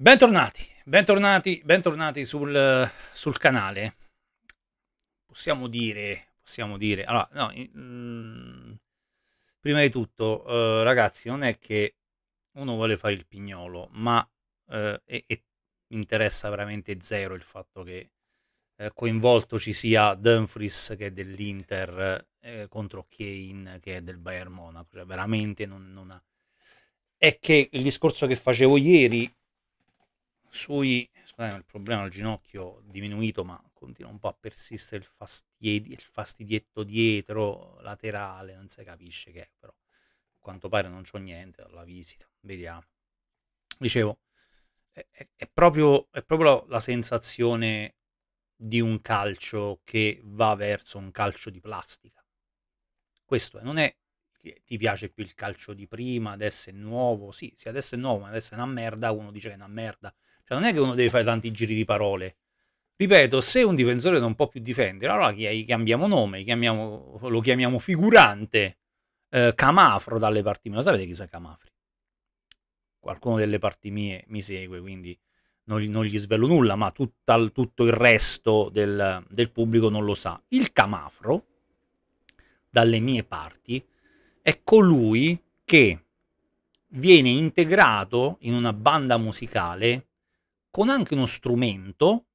Bentornati, bentornati, bentornati sul, sul canale. Possiamo dire, possiamo dire, allora, no, mm, prima di tutto, eh, ragazzi, non è che uno vuole fare il pignolo, ma eh, e, e interessa veramente zero il fatto che eh, coinvolto ci sia Dumfries che è dell'Inter eh, contro Kane che è del Bayern Monaco, cioè veramente non, non ha... È che il discorso che facevo ieri sui scusate, il problema al ginocchio diminuito, ma continua un po' a persistere il, fastidi, il fastidietto dietro, laterale, non si capisce che è, però a quanto pare non c'ho niente dalla visita, vediamo. Dicevo, è, è, è, proprio, è proprio la sensazione di un calcio che va verso un calcio di plastica. Questo è, non è ti, piace più il calcio di prima, adesso è nuovo, sì, sì, adesso è nuovo, ma adesso è una merda, uno dice che è una merda. Cioè non è che uno deve fare tanti giri di parole. Ripeto, se un difensore non può più difendere, allora gli cambiamo nome, gli chiamiamo, lo chiamiamo figurante, eh, Camafro dalle parti mie. Lo sapete chi sono i Camafri? Qualcuno delle parti mie mi segue, quindi non, non gli svelo nulla, ma tutta, tutto il resto del, del pubblico non lo sa. Il Camafro, dalle mie parti, è colui che viene integrato in una banda musicale con anche uno strumento,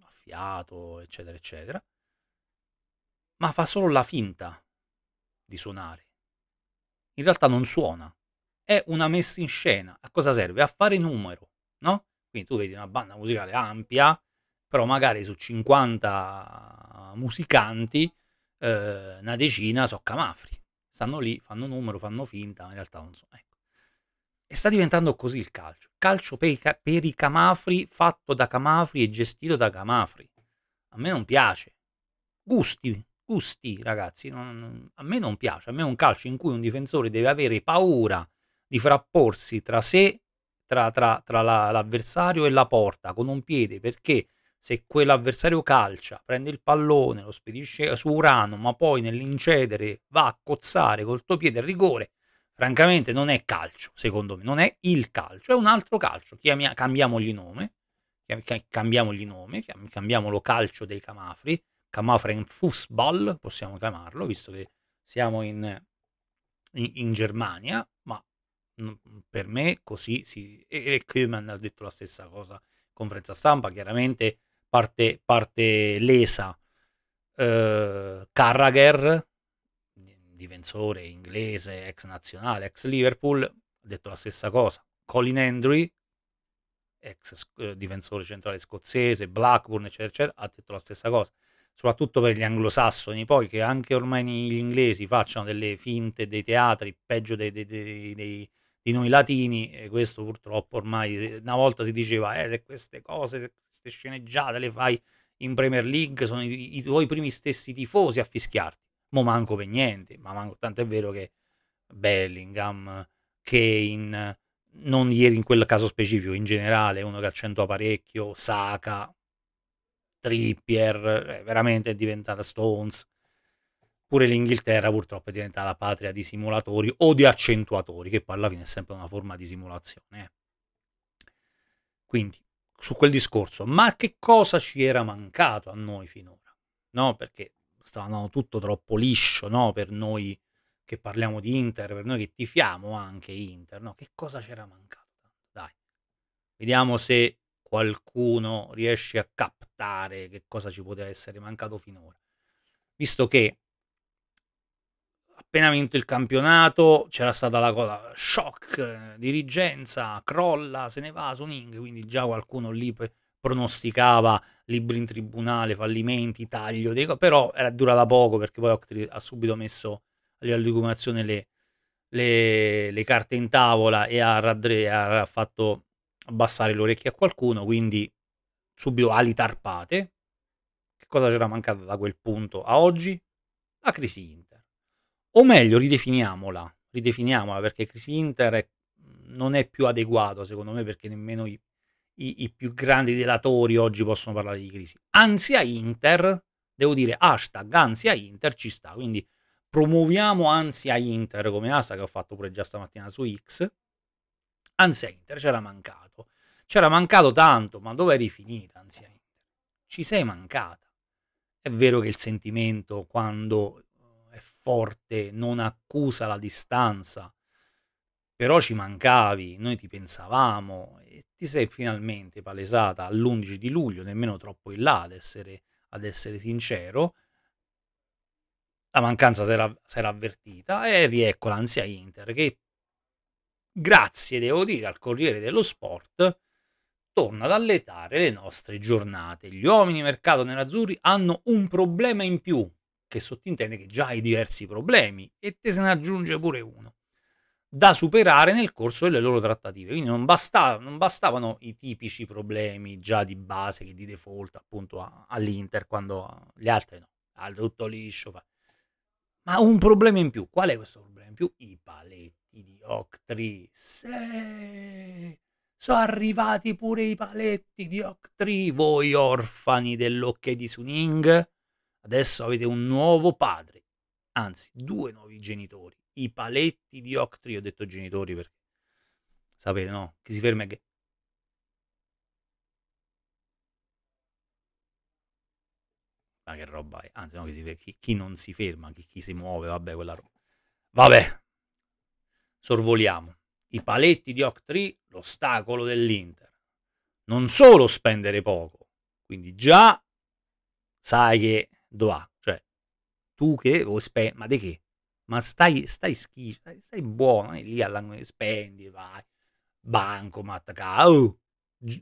affiato, eccetera, eccetera, ma fa solo la finta di suonare. In realtà non suona, è una messa in scena. A cosa serve? A fare numero, no? Quindi tu vedi una banda musicale ampia, però magari su 50 musicanti eh, una decina so camafri stanno lì, fanno numero, fanno finta, ma in realtà non sono. Ecco. E sta diventando così il calcio. Calcio per i, per i camafri, fatto da camafri e gestito da camafri. A me non piace. Gusti, gusti ragazzi, non, a me non piace. A me è un calcio in cui un difensore deve avere paura di frapporsi tra sé, tra, tra, tra l'avversario e la porta con un piede, perché se quell'avversario calcia, prende il pallone, lo spedisce su Urano, ma poi nell'incedere va a cozzare col tuo piede al rigore, francamente non è calcio, secondo me, non è il calcio, è un altro calcio. Chiamia, cambiamogli nome, cambiamogli nome, cambiamolo calcio dei Camafri, Camafra in Fußball, possiamo chiamarlo, visto che siamo in, in, in Germania, ma per me così si... E Koeman ha detto la stessa cosa in conferenza stampa, chiaramente parte, parte lesa. Eh, Carragher, difensore inglese, ex nazionale, ex Liverpool, ha detto la stessa cosa. Colin Hendry, ex eh, difensore centrale scozzese, Blackburn, eccetera, eccetera, ha detto la stessa cosa. Soprattutto per gli anglosassoni, poi che anche ormai gli inglesi facciano delle finte, dei teatri, peggio dei, dei, dei, dei di noi latini, e questo purtroppo ormai eh, una volta si diceva, eh, se queste cose queste sceneggiate le fai in Premier League, sono i, i tuoi primi stessi tifosi a fischiarti. Mo manco per niente, ma manco tanto è vero che Bellingham, Kane, non ieri in quel caso specifico, in generale uno che accentua parecchio, Saka, Trippier, eh, veramente è diventata Stones. Pure l'Inghilterra purtroppo è diventata la patria di simulatori o di accentuatori, che poi alla fine è sempre una forma di simulazione. Eh. Quindi su quel discorso, ma che cosa ci era mancato a noi finora? No, perché stava andando tutto troppo liscio, no? Per noi che parliamo di Inter, per noi che tifiamo anche Inter, no? Che cosa c'era mancato? Dai, vediamo se qualcuno riesce a captare che cosa ci poteva essere mancato finora. Visto che appena vinto il campionato c'era stata la cosa shock, eh, dirigenza, crolla, se ne va Suning, quindi già qualcuno lì pronosticava libri in tribunale, fallimenti, taglio, dei però era durata poco perché poi Octri ha subito messo a livello di combinazione le, le, le, carte in tavola e ha, raddre- ha fatto abbassare le orecchie a qualcuno, quindi subito ali tarpate. Che cosa c'era mancato da quel punto a oggi? La crisi Inter o meglio ridefiniamola, ridefiniamola perché crisi Inter non è più adeguato secondo me perché nemmeno i, i, i più grandi delatori oggi possono parlare di crisi. Ansia Inter, devo dire hashtag ansia Inter ci sta, quindi promuoviamo ansia Inter come hashtag che ho fatto pure già stamattina su X. Ansia Inter c'era mancato, c'era mancato tanto, ma dove eri finita ansia Inter? Ci sei mancata. È vero che il sentimento quando forte, non accusa la distanza. Però ci mancavi, noi ti pensavamo e ti sei finalmente palesata all'11 di luglio, nemmeno troppo in là ad essere, ad essere sincero. La mancanza sarà avvertita e riecco l'ansia Inter che grazie, devo dire, al Corriere dello Sport torna ad alletare le nostre giornate. Gli uomini mercato nerazzurri hanno un problema in più, che sottintende che già hai diversi problemi e te se ne aggiunge pure uno da superare nel corso delle loro trattative. Quindi non, basta, non bastavano i tipici problemi già di base che di default appunto all'Inter quando gli altri no, al ah, tutto liscio. Fa. Ma un problema in più, qual è questo problema in più? I paletti di Octri. Se eh, sono arrivati pure i paletti di Octri, voi orfani dell'occhio di Suning Adesso avete un nuovo padre, anzi due nuovi genitori, i paletti di Octri, ho detto genitori perché sapete no, chi si ferma è che... Ma che roba è? Anzi, no, chi, ferma, chi, chi non si ferma, chi, chi si muove, vabbè, quella roba. Vabbè, sorvoliamo. I paletti di Octree, l'ostacolo dell'Inter. Non solo spendere poco, quindi già sai che doà, cioè tu che o spe, ma di che? Ma stai, stai schi, stai, stai buono, e eh, lì all'angolo spendi, vai, banco, ma attaccato. Oh,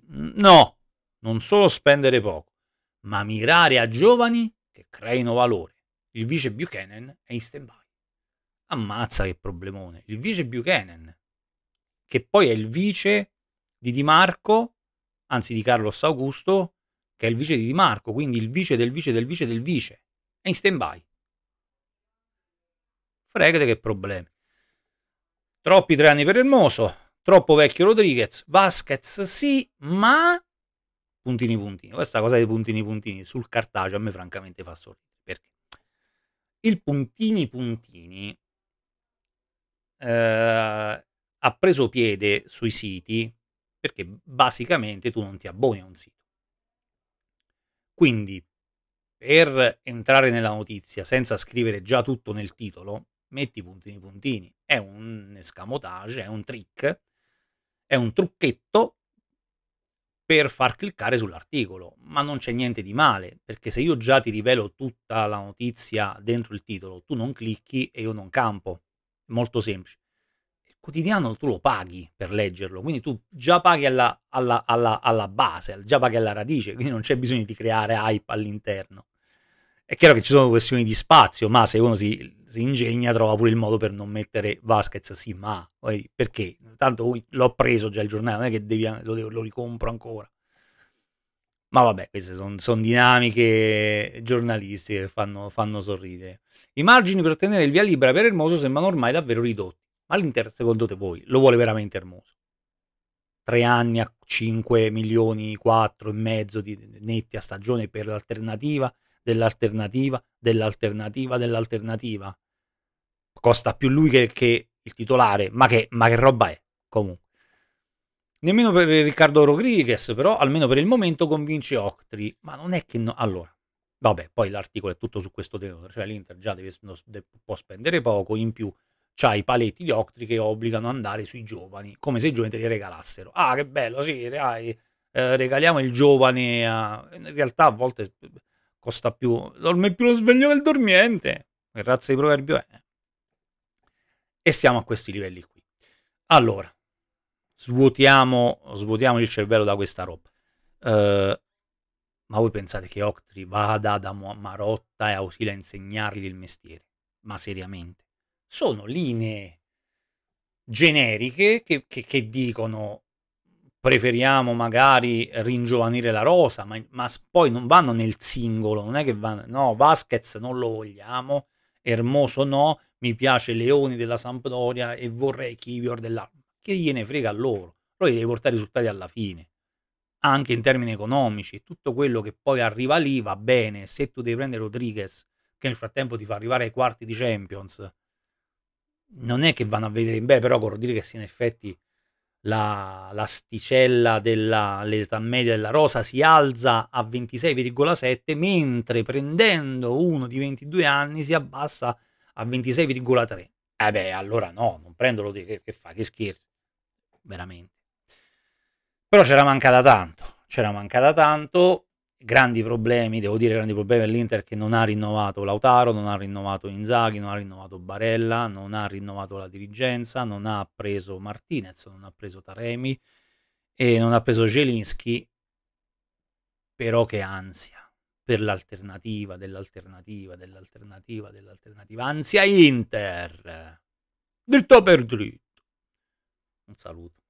no, non solo spendere poco, ma mirare a giovani che creino valore. Il vice Buchanan è in stand-by. Ammazza che problemone. Il vice Buchanan, che poi è il vice di Di Marco, anzi di Carlos Augusto, che è il vice di Di Marco, quindi il vice del vice del vice del vice, è in stand-by. Fregate che problemi. Troppi tre anni per Hermoso, troppo vecchio Rodriguez, Vasquez sì, ma puntini puntini. Questa cosa dei puntini puntini sul cartaceo a me francamente fa sorridere, perché il puntini puntini eh, ha preso piede sui siti perché basicamente tu non ti abboni a un sito quindi, per entrare nella notizia senza scrivere già tutto nel titolo, metti puntini puntini. È un escamotage, è un trick, è un trucchetto per far cliccare sull'articolo, ma non c'è niente di male, perché se io già ti rivelo tutta la notizia dentro il titolo, tu non clicchi e io non campo. Molto semplice quotidiano tu lo paghi per leggerlo, quindi tu già paghi alla, alla, alla, alla, base, già paghi alla radice, quindi non c'è bisogno di creare hype all'interno. È chiaro che ci sono questioni di spazio, ma se uno si, si ingegna trova pure il modo per non mettere Vasquez, sì, ma perché? Tanto l'ho preso già il giornale, non è che devi, lo, devo, lo, ricompro ancora. Ma vabbè, queste sono son dinamiche giornalistiche che fanno, fanno sorridere. I margini per ottenere il via libera per Hermoso sembrano ormai davvero ridotti ma l'Inter, secondo te voi, lo vuole veramente Hermoso? Tre anni a 5 milioni, 4 e mezzo di netti a stagione per l'alternativa, dell'alternativa, dell'alternativa, dell'alternativa. Costa più lui che, che il titolare, ma che, ma che roba è comunque. Nemmeno per Riccardo Rodriguez, però almeno per il momento convince Octri, ma non è che no... Allora, vabbè, poi l'articolo è tutto su questo tenore, cioè l'Inter già deve, deve, può spendere poco, in più c'ha i paletti di Octri che obbligano ad andare sui giovani, come se i giovani te li regalassero. Ah, che bello, sì, dai, eh, regaliamo il giovane a... In realtà a volte costa più... Dorme più lo sveglio che il dormiente. Che razza di proverbio è? Eh. E siamo a questi livelli qui. Allora, svuotiamo, svuotiamo il cervello da questa roba. Eh, ma voi pensate che Octri vada da Marotta e Ausila a insegnargli il mestiere? Ma seriamente? sono linee generiche che, che, che dicono preferiamo magari ringiovanire la rosa, ma, ma, poi non vanno nel singolo, non è che vanno, no, Vasquez non lo vogliamo, Hermoso no, mi piace Leoni della Sampdoria e vorrei Kivior dell'Arma. Che gliene frega a loro? Loro gli devi portare i risultati alla fine, anche in termini economici, tutto quello che poi arriva lì va bene, se tu devi prendere Rodriguez, che nel frattempo ti fa arrivare ai quarti di Champions, non è che vanno a vedere in bene, però corro dire che sia in effetti la, l'asticella dell'età media della rosa si alza a 26,7 mentre prendendo uno di 22 anni si abbassa a 26,3. e eh beh, allora no, non prendolo di che, che fa, che scherzo. Veramente. Però c'era mancata tanto, c'era mancata tanto grandi problemi, devo dire grandi problemi all'Inter che non ha rinnovato Lautaro, non ha rinnovato Inzaghi, non ha rinnovato Barella, non ha rinnovato la dirigenza, non ha preso Martinez, non ha preso Taremi e non ha preso Gelinski, però che ansia per l'alternativa, dell'alternativa, dell'alternativa, dell'alternativa, ansia Inter, dritto per dritto. Un saluto.